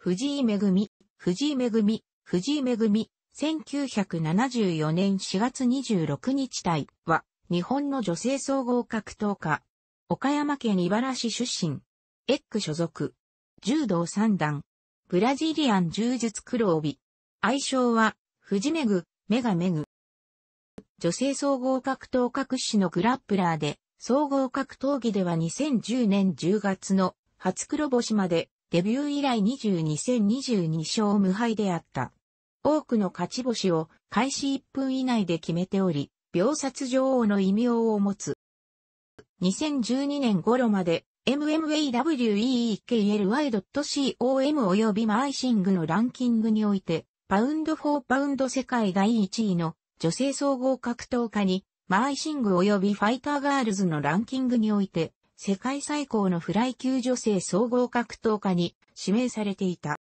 藤井恵、藤井恵、藤井恵、1974年4月26日対は、日本の女性総合格闘家、岡山県茨市出身、エッグ所属、柔道三段、ブラジリアン柔術黒帯、愛称は、藤恵、メガメグ。女性総合格闘家屈指のグラップラーで、総合格闘技では2010年10月の初黒星までデビュー以来2 2戦2 2勝無敗であった。多くの勝ち星を開始1分以内で決めており、秒殺女王の異名を持つ。2012年頃まで MMAWEEKLY.com 及びマイシングのランキングにおいて、パウンド4パウンド世界第1位の女性総合格闘家に、マイシング及びファイターガールズのランキングにおいて、世界最高のフライ級女性総合格闘家に指名されていた。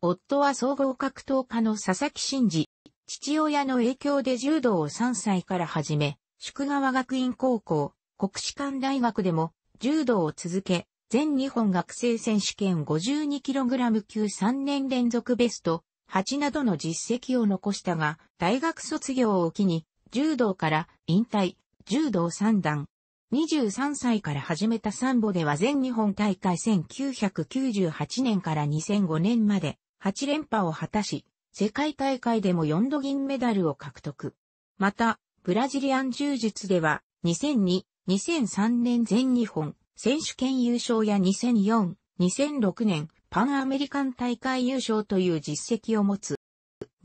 夫は総合格闘家の佐々木真嗣。父親の影響で柔道を3歳から始め、宿川学院高校、国士舘大学でも柔道を続け、全日本学生選手権 52kg 級3年連続ベスト8などの実績を残したが、大学卒業を機に、柔道から引退、柔道三段、23歳から始めたサンボでは全日本大会1998年から2005年まで8連覇を果たし、世界大会でも4度銀メダルを獲得。また、ブラジリアン柔術では2002、2003年全日本選手権優勝や2004、2006年パンアメリカン大会優勝という実績を持つ。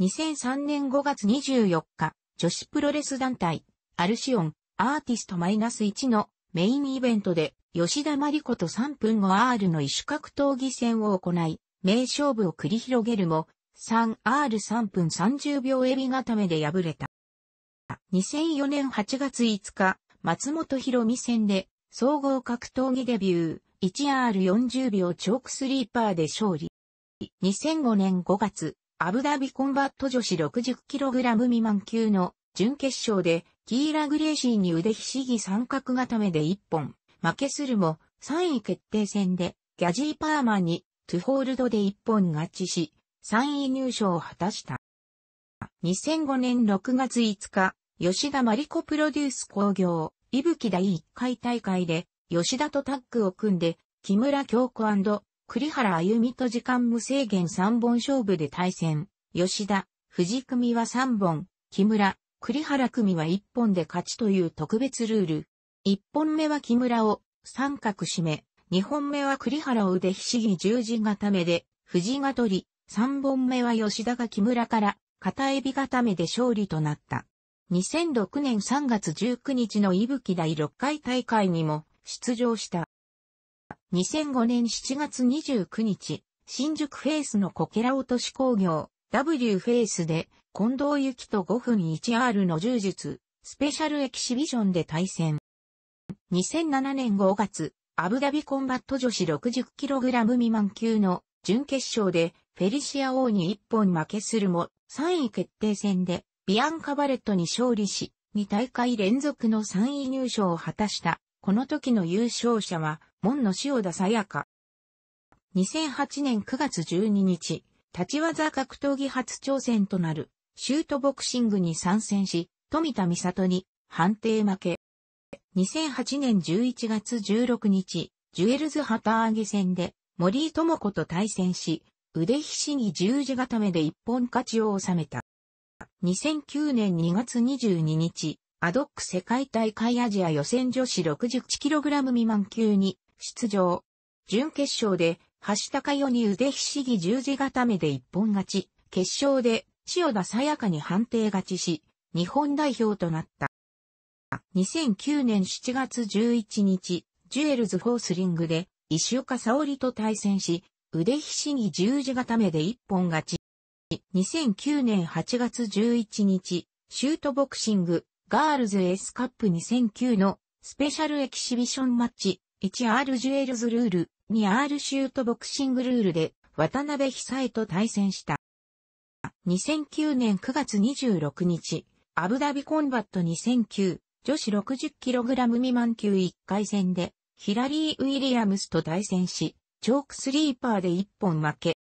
2003年5月24日、女子プロレス団体、アルシオン、アーティスト -1 のメインイベントで、吉田真理子と3分後 R の異種格闘技戦を行い、名勝負を繰り広げるも、3R3 分30秒エビ固めで敗れた。2004年8月5日、松本博美戦で、総合格闘技デビュー、1R40 秒チョークスリーパーで勝利。2005年5月、アブダビコンバット女子 60kg 未満級の準決勝で、キーラ・グレーシーに腕ひしぎ三角固めで一本、負けするも、3位決定戦で、ギャジー・パーマに、トゥホールドで一本勝ちし、3位入賞を果たした。2005年6月5日、吉田マリコプロデュース工業、いぶき第1回大会で、吉田とタッグを組んで、木村京子栗原歩美と時間無制限3本勝負で対戦。吉田、藤組は3本、木村、栗原組は1本で勝ちという特別ルール。1本目は木村を三角締め、2本目は栗原を腕ひしぎ十字固めで、藤が取り、3本目は吉田が木村から片エビ固めで勝利となった。2006年3月19日の伊吹第6回大会にも出場した。2005年7月29日、新宿フェイスのこけら落とし工業 W フェイスで近藤幸と5分 1R の柔術、スペシャルエキシビションで対戦。2007年5月、アブダビコンバット女子 60kg 未満級の準決勝でフェリシア王に1本負けするも3位決定戦でビアンカバレットに勝利し、2大会連続の3位入賞を果たした。この時の優勝者は、門の塩田さやか。2008年9月12日、立ち技格闘技初挑戦となるシュートボクシングに参戦し、富田美里に判定負け。2008年11月16日、ジュエルズ旗揚げ戦で森友智子と対戦し、腕ひしぎ十字固めで一本勝ちを収めた。2009年2月22日、アドック世界大会アジア予選女子 61kg 未満級に出場。準決勝で橋高代に腕ひしぎ十字固めで一本勝ち。決勝で塩田さやかに判定勝ちし、日本代表となった。2009年7月11日、ジュエルズ・フォースリングで、石岡沙織と対戦し、腕ひしぎ十字固めで一本勝ち。2009年8月11日、シュートボクシング、ガールズ S カップ2009のスペシャルエキシビションマッチ、1R ジュエルズルール、2R シュートボクシングルールで、渡辺久恵と対戦した。2009年9月26日、アブダビコンバット2009、女子 60kg 未満級1回戦で、ヒラリー・ウィリアムスと対戦し、チョークスリーパーで1本負け。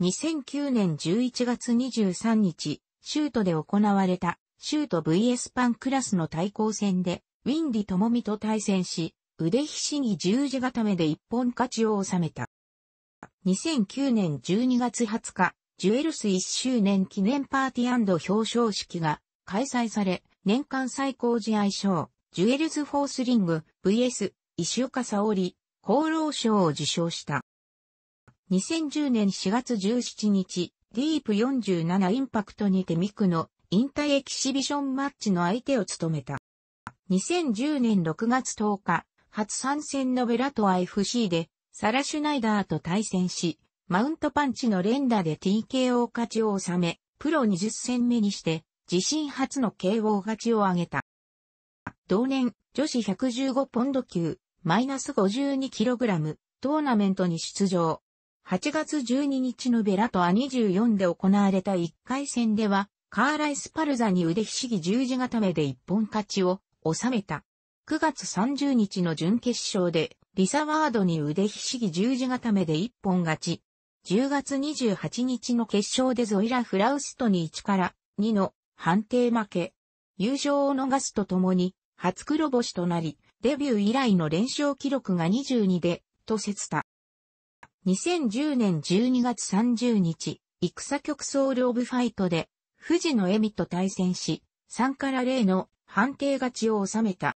2009年11月23日、シュートで行われた、シュート VS パンクラスの対抗戦で、ウィンディ・トモミと対戦し、腕ひしぎ十字固めで一本勝ちを収めた。2009年12月20日、ジュエルス1周年記念パーティー表彰式が開催され、年間最高試合賞、ジュエルズフォースリング VS 石岡沙織、厚労賞を受賞した。2010年4月17日、ディープ47インパクトにてミクの引退エキシビションマッチの相手を務めた。2010年6月10日、初参戦のベラト FC で、サラ・シュナイダーと対戦し、マウントパンチの連打で TKO 勝ちを収め、プロ20戦目にして、自身初の KO 勝ちを挙げた。同年、女子115ポンド級、マイナス 52kg、トーナメントに出場。8月12日のベラトア24で行われた1回戦では、カーライスパルザに腕ひしぎ十字固めで一本勝ちを収めた。9月30日の準決勝で、リサワードに腕ひしぎ十字固めで一本勝ち、10月28日の決勝でゾイラ・フラウストに1から2の判定負け。優勝を逃すとともに、初黒星となり、デビュー以来の連勝記録が22で、と説た。2010年12月30日、戦局ソウルオブファイトで、藤野恵美と対戦し、3から0の判定勝ちを収めた。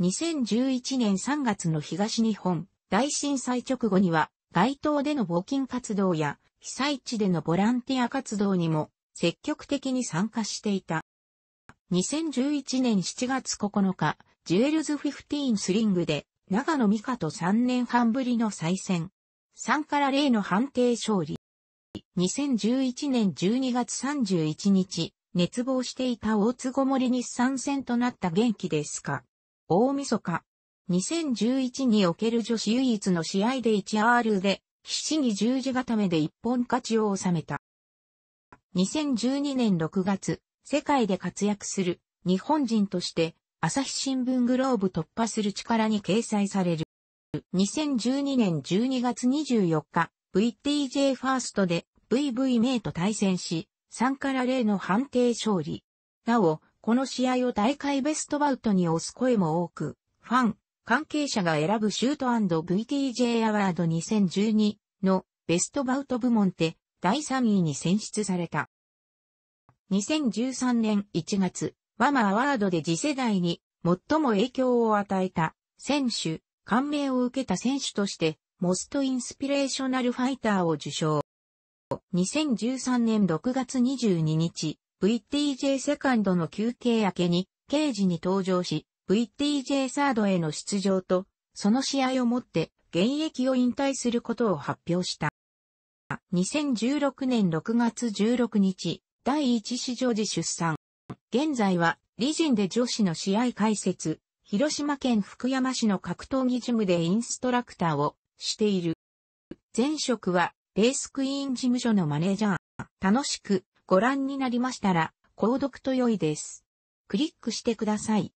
2011年3月の東日本大震災直後には街頭での募金活動や被災地でのボランティア活動にも積極的に参加していた。2011年7月9日、ジュエルズ15スリングで長野美香と3年半ぶりの再戦。3から0の判定勝利。2011年12月31日、熱望していた大津ごもり日参戦となった元気ですか大晦日、2011における女子唯一の試合で 1R で、必死に十字固めで一本勝ちを収めた。2012年6月、世界で活躍する日本人として朝日新聞グローブ突破する力に掲載される。2012年12月24日、VTJ ファーストで VV 名と対戦し、3から0の判定勝利。なお、この試合を大会ベストバウトに押す声も多く、ファン、関係者が選ぶシュート &VTJ アワード2012のベストバウト部門で第3位に選出された。2013年1月、ワマアワードで次世代に最も影響を与えた選手、感銘を受けた選手としてモストインスピレーショナルファイターを受賞。2013年6月22日、VTJ セカンドの休憩明けに、刑事に登場し、VTJ サードへの出場と、その試合をもって現役を引退することを発表した。2016年6月16日、第一市場時出産。現在は、理人で女子の試合解説、広島県福山市の格闘技ジムでインストラクターをしている。前職は、レースクイーン事務所のマネージャー。楽しくご覧になりましたら、購読と良いです。クリックしてください。